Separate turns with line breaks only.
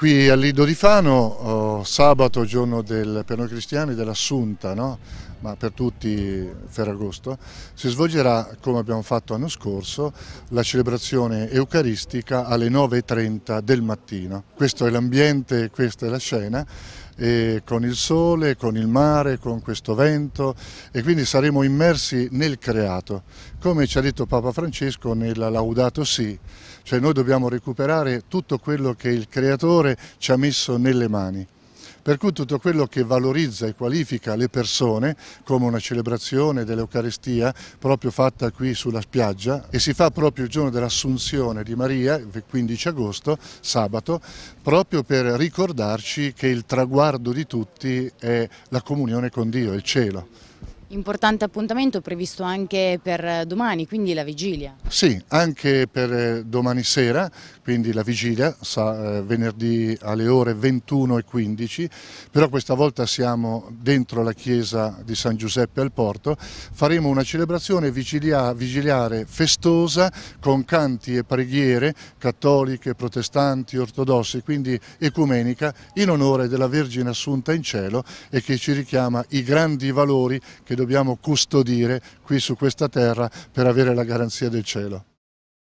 Qui a Lido di Fano sabato, giorno del, per noi cristiani dell'assunta, no? ma per tutti Ferragosto, si svolgerà, come abbiamo fatto l'anno scorso, la celebrazione eucaristica alle 9.30 del mattino. Questo è l'ambiente, questa è la scena, con il sole, con il mare, con questo vento e quindi saremo immersi nel creato. Come ci ha detto Papa Francesco nella Laudato Si, cioè noi dobbiamo recuperare tutto quello che il creatore ci ha messo nelle mani. Per cui tutto quello che valorizza e qualifica le persone, come una celebrazione dell'Eucarestia, proprio fatta qui sulla spiaggia e si fa proprio il giorno dell'Assunzione di Maria, il 15 agosto, sabato, proprio per ricordarci che il traguardo di tutti è la comunione con Dio, il cielo.
Importante appuntamento previsto anche per eh, domani, quindi la vigilia.
Sì, anche per eh, domani sera, quindi la vigilia, eh, venerdì alle ore 21.15, però questa volta siamo dentro la chiesa di San Giuseppe al Porto, faremo una celebrazione vigilia, vigiliare festosa con canti e preghiere cattoliche, protestanti, ortodossi, quindi ecumenica, in onore della Vergine Assunta in Cielo e che ci richiama i grandi valori che dobbiamo custodire qui su questa terra per avere la garanzia del cielo.